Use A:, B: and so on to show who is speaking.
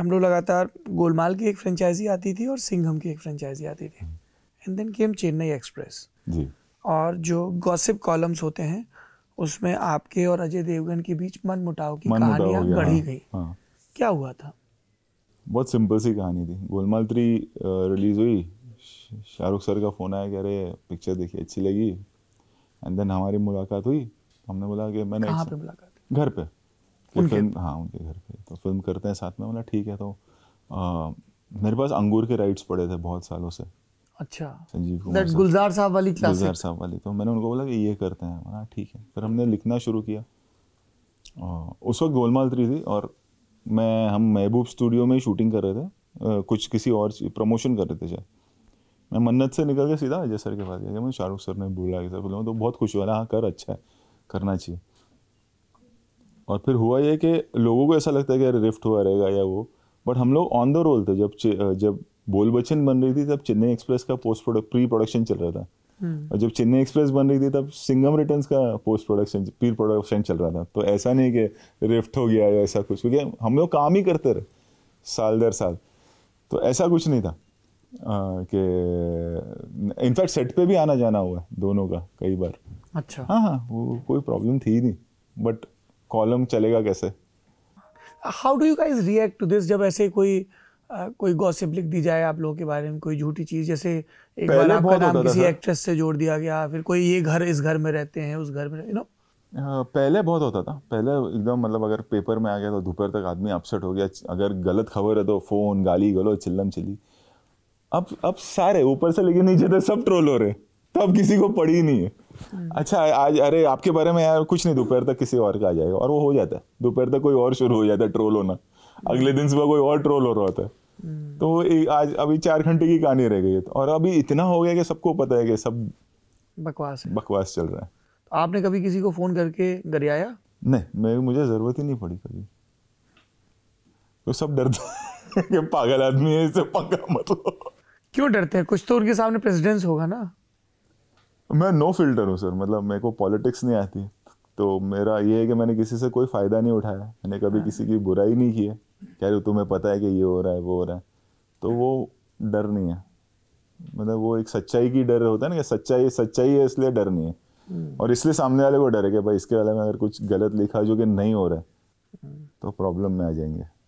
A: हम लोग लगातार गोलमाल की एक फ्रेंचाइजी आती थी और सिंघम की एक फ्रेंचाइजी आती थी and then came Chennai Express और जो गॉसिप कॉलम्स होते हैं उसमें आपके और अजय देवगन के बीच मन मुटाव की कहानियां गढ़ी हाँ, गई हाँ। क्या हुआ था
B: बहुत सिंपल सी कहानी थी गोलमाल थ्री रिलीज हुई शाहरुख सर का फ़ोन आया कह रहे पिक्चर देखी अच्छी लगी एंड देन हमारी मुलाकात हुई हमने बोला कि मैंने कहां पे
A: मुलाकात
B: घर पे कि फिल्म हाँ उनके घर पे तो फिल्म करते हैं साथ में बोला ठीक है तो आ, मेरे पास अंगूर के राइट्स पड़े थे बहुत सालों से अच्छा संजीव कुमार गुलजार साहब वाली क्लास गुलजार साहब वाली तो मैंने उनको बोला कि ये करते हैं बोला ठीक है फिर हमने लिखना शुरू किया उस वक्त गोलमाल थ्री थी और मैं हम महबूब स्टूडियो में शूटिंग कर रहे थे कुछ किसी और प्रमोशन कर रहे थे शायद मैं मन्नत से निकल के सीधा अजय सर के पास गया मैं शाहरुख सर ने बोला कि सर बोला तो बहुत खुश हुआ हाँ कर अच्छा है करना चाहिए और फिर हुआ ये कि लोगों को ऐसा लगता है कि अरे रिफ्ट हुआ रहेगा या वो बट हम लोग ऑन द रोल थे जब जब बोल बच्चन बन रही थी तब चेन्नई एक्सप्रेस का पोस्ट प्रोडक्ट प्री प्रोडक्शन चल रहा था हम्म। और जब चेन्नई एक्सप्रेस बन रही थी तब सिंगम रिटर्न्स का पोस्ट प्रोडक्शन प्री प्रोडक्शन चल रहा था तो ऐसा नहीं कि रिफ्ट हो गया या ऐसा कुछ क्योंकि हम लोग काम ही करते रहे साल दर साल तो ऐसा कुछ नहीं था कि इनफैक्ट सेट पे भी आना जाना हुआ दोनों का कई बार अच्छा हाँ हाँ वो कोई प्रॉब्लम थी ही नहीं बट कॉलम चलेगा कैसे
A: how do you guys react to this जब ऐसे कोई Uh, कोई गॉसिप लिख दी जाए आप लोगों के बारे में कोई झूठी चीज जैसे एक बार आपका नाम किसी एक्ट्रेस से जोड़ दिया गया फिर कोई ये घर इस घर में रहते हैं उस घर में यू नो
B: पहले बहुत होता था पहले एकदम मतलब अगर पेपर में आ गया तो दोपहर तक आदमी अपसेट हो गया अगर गलत खबर है तो फ़ोन गाली गलो चिल्लम चिल्ली अब अब सारे ऊपर से लेके नीचे थे सब ट्रोल हो रहे तो अब किसी को पड़ी नहीं है अच्छा आज अरे आपके बारे में यार कुछ नहीं दोपहर तक किसी और का आ जाएगा और वो हो जाता है दोपहर तक कोई और शुरू हो जाता है ट्रोल होना अगले दिन सुबह कोई और ट्रोल हो रहा होता है तो आज अभी चार घंटे की कहानी रह गई है और अभी इतना हो गया कि सबको पता है कि सब बकवास बकवास चल रहा है
A: तो आपने कभी किसी को फ़ोन करके गरियाया
B: नहीं मैं मुझे ज़रूरत ही नहीं पड़ी कभी तो सब डरते
A: पागल आदमी है
B: इससे पंगा मत लो
A: क्यों डरते हैं कुछ तो उनके सामने
B: प्रेसिडेंस होगा ना मैं नो फिल्टर हूँ सर मतलब मेरे को पॉलिटिक्स नहीं आती तो मेरा ये है कि मैंने किसी से कोई फ़ायदा नहीं उठाया मैंने कभी हाँ। किसी की बुराई नहीं की है कह रही तुम्हें पता है कि ये हो रहा है वो हो रहा है तो वो डर नहीं है मतलब वो एक सच्चाई की डर होता है ना कि सच्चाई सच्चाई है इसलिए डर नहीं है हम्म। और इसलिए सामने वाले को डर है कि भाई इसके बारे में अगर कुछ गलत लिखा जो कि नहीं हो रहा है हम्म। तो प्रॉब्लम में आ जाएंगे